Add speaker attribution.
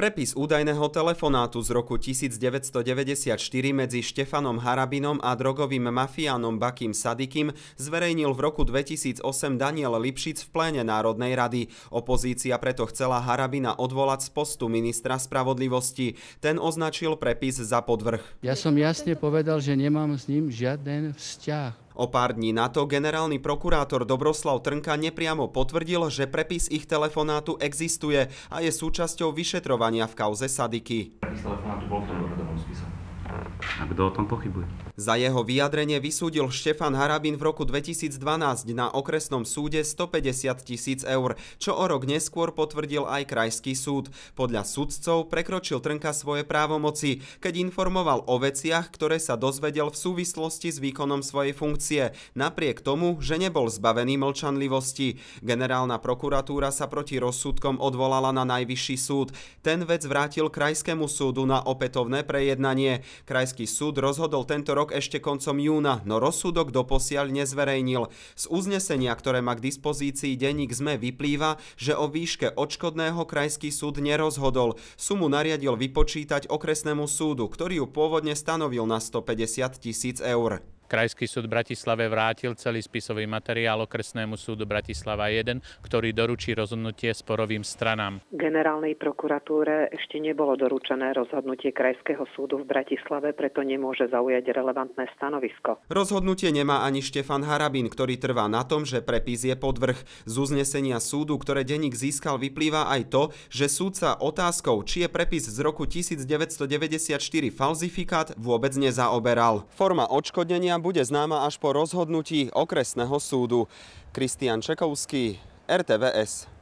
Speaker 1: Prepis údajného telefonátu z roku 1994 medzi Štefanom Harabinom a drogovým mafiánom Bakým Sadikim zverejnil v roku 2008 Daniel Lipšic v pléne Národnej rady. Opozícia preto chcela Harabina odvolať z postu ministra spravodlivosti. Ten označil prepis za podvrh. Ja som jasne povedal, že nemám s ním žiaden vzťah O pár dní na to generálny prokurátor Dobroslav Trnka nepriamo potvrdil, že prepis ich telefonátu existuje a je súčasťou vyšetrovania v kauze Sadiky. Prepis telefonátu bol v tom dohodovom spise. A kto o tom pochybuje? Za jeho vyjadrenie vysúdil Štefan Harabin v roku 2012 na okresnom súde 150 tisíc eur, čo o rok neskôr potvrdil aj krajský súd. Podľa sudcov prekročil Trnka svoje právomoci, keď informoval o veciach, ktoré sa dozvedel v súvislosti s výkonom svojej funkcie, napriek tomu, že nebol zbavený mlčanlivosti. Generálna prokuratúra sa proti rozsudkom odvolala na najvyšší súd. Ten vec vrátil krajskému súdu na opätovné prejednanie. Krajský súd rozhodol tento rok ešte koncom júna, no rozsudok doposiaľ nezverejnil. Z uznesenia, ktoré má k dispozícii denník ZME, vyplýva, že o výške odškodného krajský súd nerozhodol. Sumu nariadil vypočítať okresnému súdu, ktorý ju pôvodne stanovil na 150 tisíc eur. Krajský súd Bratislave vrátil celý spisový materiál okresnému súdu Bratislava 1, ktorý doručí rozhodnutie sporovým stranám.
Speaker 2: Generálnej prokuratúre ešte nebolo doručené rozhodnutie Krajského súdu v Bratislave, preto nemôže zaujať relevantné stanovisko.
Speaker 1: Rozhodnutie nemá ani Štefan Harabín, ktorý trvá na tom, že prepis je podvrh. Z uznesenia súdu, ktoré denník získal, vyplýva aj to, že súdca otázkou, či je prepis z roku 1994 falzifikát, vôbec nezaoberal. Forma odškodnenia bude známa až po rozhodnutí okresného súdu. Kristian Čekovský, RTVS.